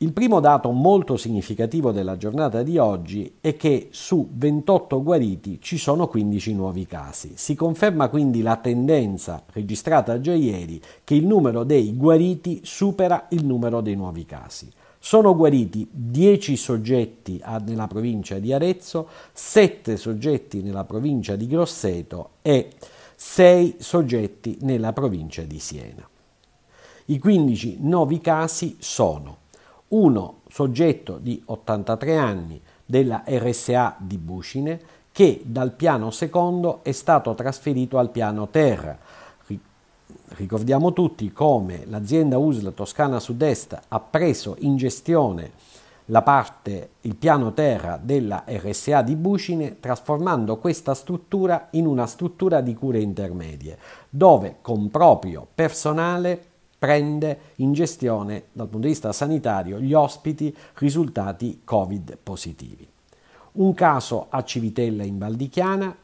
Il primo dato molto significativo della giornata di oggi è che su 28 guariti ci sono 15 nuovi casi. Si conferma quindi la tendenza registrata già ieri che il numero dei guariti supera il numero dei nuovi casi. Sono guariti 10 soggetti nella provincia di Arezzo, 7 soggetti nella provincia di Grosseto e 6 soggetti nella provincia di Siena. I 15 nuovi casi sono uno soggetto di 83 anni della RSA di Bucine che dal piano secondo è stato trasferito al piano terra. Ricordiamo tutti come l'azienda USL Toscana Sud-Est ha preso in gestione la parte, il piano terra della RSA di Bucine, trasformando questa struttura in una struttura di cure intermedie, dove con proprio personale prende in gestione dal punto di vista sanitario gli ospiti risultati Covid positivi. Un caso a Civitella in Valdichiana,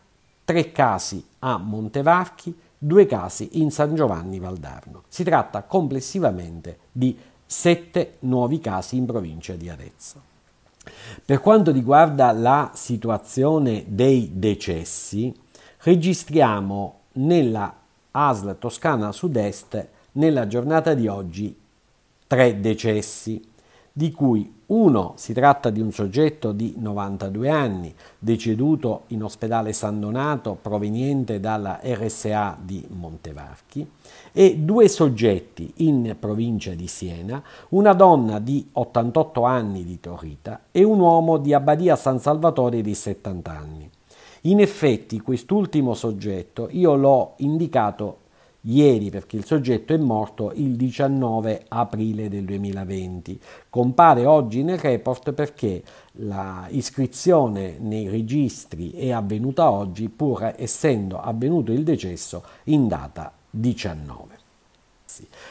tre casi a Montevarchi, due casi in San Giovanni Valdarno. Si tratta complessivamente di sette nuovi casi in provincia di Arezzo. Per quanto riguarda la situazione dei decessi, registriamo nella ASL Toscana Sud-Est nella giornata di oggi tre decessi, di cui uno si tratta di un soggetto di 92 anni, deceduto in ospedale San Donato proveniente dalla RSA di Montevarchi, e due soggetti in provincia di Siena, una donna di 88 anni di Torrita e un uomo di Abbadia San Salvatore di 70 anni. In effetti quest'ultimo soggetto io l'ho indicato ieri perché il soggetto è morto il 19 aprile del 2020. Compare oggi nel report perché l'iscrizione nei registri è avvenuta oggi pur essendo avvenuto il decesso in data 19.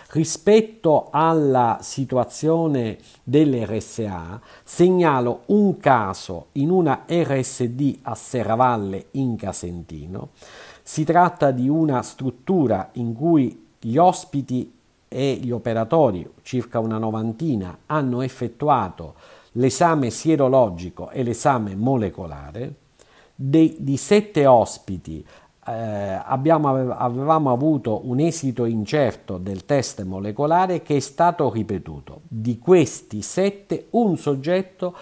Rispetto alla situazione dell'RSA segnalo un caso in una RSD a Serravalle in Casentino si tratta di una struttura in cui gli ospiti e gli operatori, circa una novantina, hanno effettuato l'esame sierologico e l'esame molecolare. Dei, di sette ospiti eh, abbiamo, avevamo avuto un esito incerto del test molecolare che è stato ripetuto. Di questi sette, un soggetto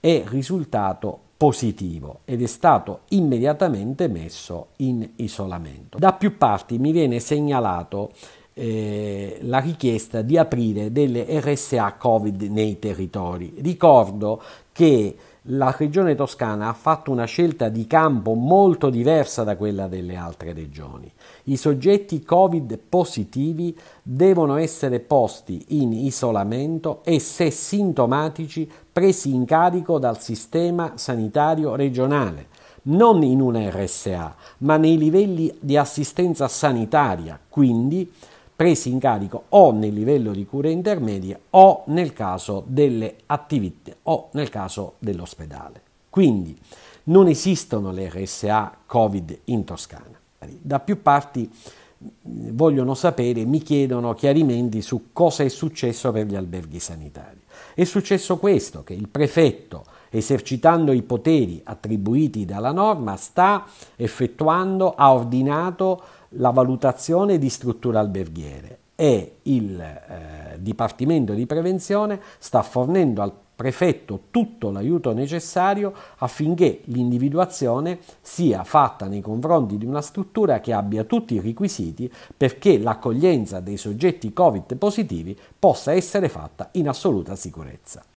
è risultato positivo ed è stato immediatamente messo in isolamento. Da più parti mi viene segnalato eh, la richiesta di aprire delle RSA Covid nei territori. Ricordo che la regione toscana ha fatto una scelta di campo molto diversa da quella delle altre regioni. I soggetti Covid positivi devono essere posti in isolamento e se sintomatici presi in carico dal sistema sanitario regionale, non in una RSA, ma nei livelli di assistenza sanitaria, quindi presi in carico o nel livello di cure intermedie o nel caso delle attività o nel caso dell'ospedale. Quindi non esistono le RSA Covid in Toscana. Da più parti vogliono sapere, mi chiedono chiarimenti su cosa è successo per gli alberghi sanitari. È successo questo, che il prefetto, esercitando i poteri attribuiti dalla norma, sta effettuando, ha ordinato la valutazione di strutture alberghiere e il eh, Dipartimento di Prevenzione sta fornendo al prefetto tutto l'aiuto necessario affinché l'individuazione sia fatta nei confronti di una struttura che abbia tutti i requisiti perché l'accoglienza dei soggetti Covid positivi possa essere fatta in assoluta sicurezza.